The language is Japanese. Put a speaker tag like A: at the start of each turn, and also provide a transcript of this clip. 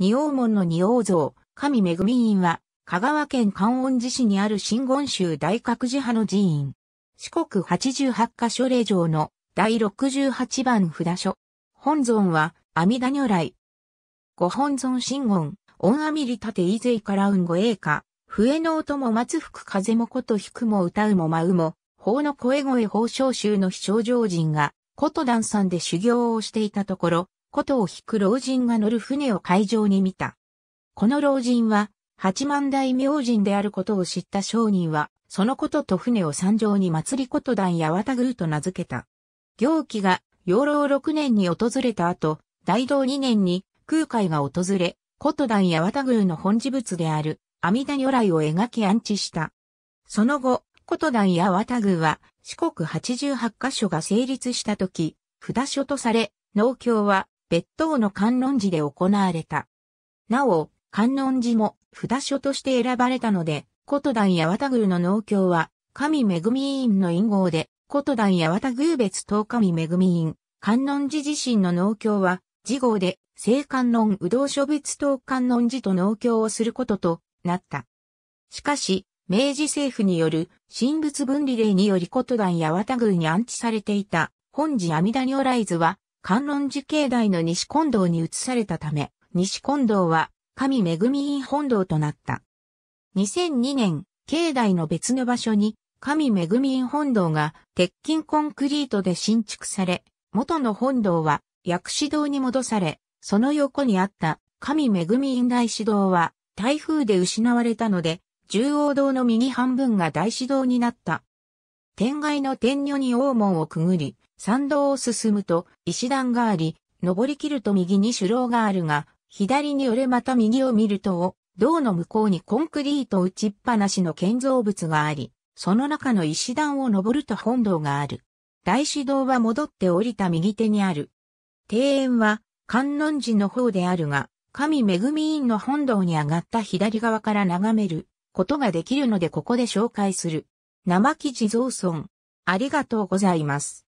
A: 仁王門の仁王像、神恵院は、香川県観音寺市にある新言宗大覚寺派の寺院。四国八十八箇所霊場の第六十八番札所。本尊は、阿弥陀如来。ご本尊新言、御阿弥利立て伊勢から運護栄華。笛の音も松吹く風もこと引くも歌うも舞うも、法の声声法召集の非常人が、と段さんで修行をしていたところ、琴を引く老人が乗る船を海上に見た。この老人は、八万大明神であることを知った商人は、そのことと船を山上に祭りこと団や綿宮と名付けた。行基が養老六年に訪れた後、大道二年に空海が訪れ、琴団や綿宮の本事物である阿弥陀如来を描き安置した。その後、琴団や綿宮は四国八十八カ所が成立した時、札所とされ、農協は別当の観音寺で行われた。なお、観音寺も札所として選ばれたので、琴団八幡宮の農協は、神恵委員の院号で、琴団八幡宮別当神恵院、観音寺自身の農協は、次号で、聖観音武道所別当観音寺と農協をすることとなった。しかし、明治政府による神仏分離令により琴団八幡宮に安置されていた本寺阿弥陀如来図は観音寺境内の西近道に移されたため、西近道は神恵院本堂となった。2002年、境内の別の場所に神恵院本堂が鉄筋コンクリートで新築され、元の本堂は薬師堂に戻され、その横にあった神恵院大師堂は台風で失われたので、中央堂の右半分が大師堂になった。天外の天女に大門をくぐり、山道を進むと石段があり、登り切ると右に首楼があるが、左に折れまた右を見ると、道の向こうにコンクリート打ちっぱなしの建造物があり、その中の石段を登ると本堂がある。大師堂は戻って降りた右手にある。庭園は観音寺の方であるが、神恵院の本堂に上がった左側から眺めることができるのでここで紹介する。生木地蔵村。ありがとうございます。